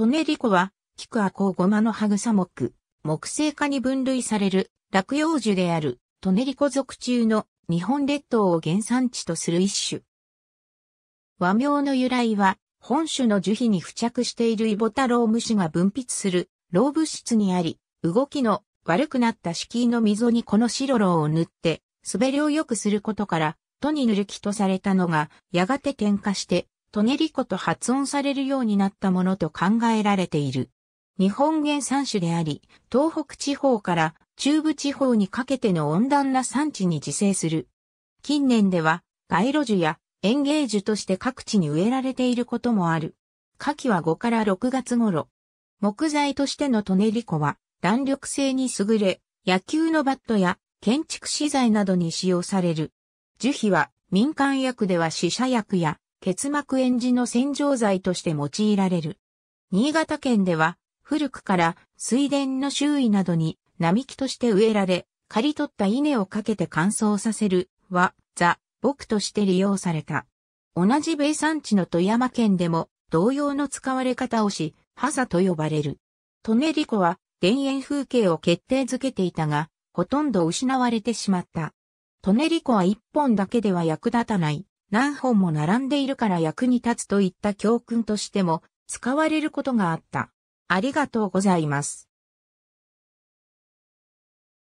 トネリコは、キクアコウゴマのハグサ木、木製化に分類される落葉樹であるトネリコ属中の日本列島を原産地とする一種。和名の由来は、本種の樹皮に付着しているイボタロウムシが分泌する、老物質にあり、動きの悪くなった敷居の溝にこの白ロウを塗って、滑りを良くすることから、トに塗る木とされたのが、やがて点火して、トネリコと発音されるようになったものと考えられている。日本原産種であり、東北地方から中部地方にかけての温暖な産地に自生する。近年では、街路樹や園芸樹として各地に植えられていることもある。夏季は5から6月頃。木材としてのトネリコは弾力性に優れ、野球のバットや建築資材などに使用される。樹皮は民間薬では死者薬や結膜炎児の洗浄剤として用いられる。新潟県では、古くから水田の周囲などに並木として植えられ、刈り取った稲をかけて乾燥させるは、ザ、僕として利用された。同じ米産地の富山県でも同様の使われ方をし、ハサと呼ばれる。トネリコは田園風景を決定づけていたが、ほとんど失われてしまった。トネリコは一本だけでは役立たない。何本も並んでいるから役に立つといった教訓としても使われることがあった。ありがとうございます。